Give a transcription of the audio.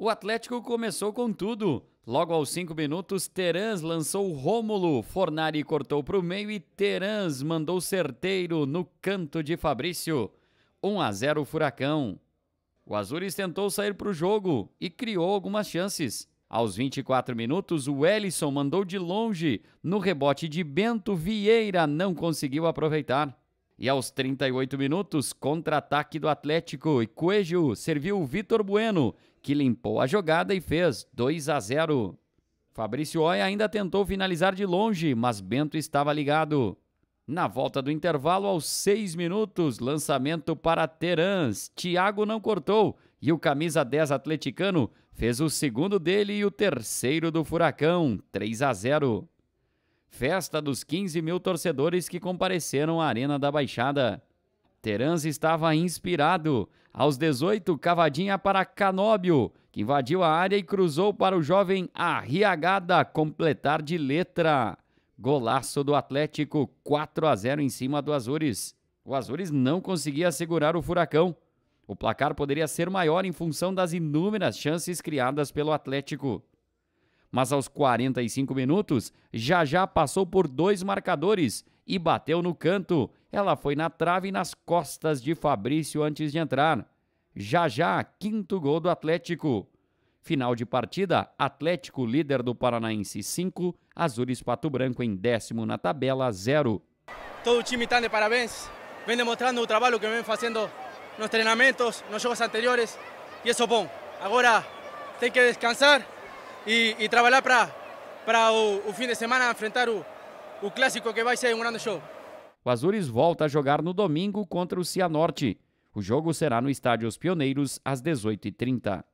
O Atlético começou com tudo. Logo aos 5 minutos, Terãs lançou Rômulo, Fornari cortou para o meio e Terãs mandou certeiro no canto de Fabrício. 1 a 0 Furacão. O Azures tentou sair para o jogo e criou algumas chances. Aos 24 minutos, o Ellison mandou de longe. No rebote de Bento, Vieira não conseguiu aproveitar. E aos 38 minutos, contra-ataque do Atlético e Coelho serviu o Vitor Bueno que limpou a jogada e fez 2 a 0. Fabrício Oi ainda tentou finalizar de longe, mas Bento estava ligado. Na volta do intervalo, aos seis minutos, lançamento para Terãs. Thiago não cortou e o camisa 10 atleticano fez o segundo dele e o terceiro do Furacão, 3 a 0. Festa dos 15 mil torcedores que compareceram à Arena da Baixada. Terans estava inspirado. Aos 18, cavadinha para Canóbio, que invadiu a área e cruzou para o jovem Arriagada completar de letra. Golaço do Atlético, 4 a 0 em cima do Azores. O Azores não conseguia segurar o furacão. O placar poderia ser maior em função das inúmeras chances criadas pelo Atlético mas aos 45 minutos, já já passou por dois marcadores e bateu no canto. Ela foi na trave e nas costas de Fabrício antes de entrar. Já já, quinto gol do Atlético. Final de partida, Atlético líder do Paranaense 5, Azul Pato Branco em décimo na tabela 0. Todo o time está de parabéns, vem demonstrando o trabalho que vem fazendo nos treinamentos, nos jogos anteriores, e isso é bom. Agora tem que descansar e, e trabalhar para o, o fim de semana enfrentar o, o clássico que vai ser um grande show. O Azures volta a jogar no domingo contra o Cianorte. O jogo será no Estádio Os Pioneiros às 18h30.